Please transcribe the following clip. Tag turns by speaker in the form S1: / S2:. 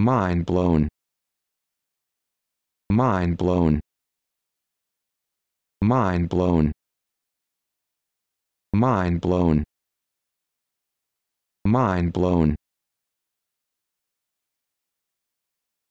S1: Mind blown. Mind blown. Mind blown. Mind blown. Mind blown.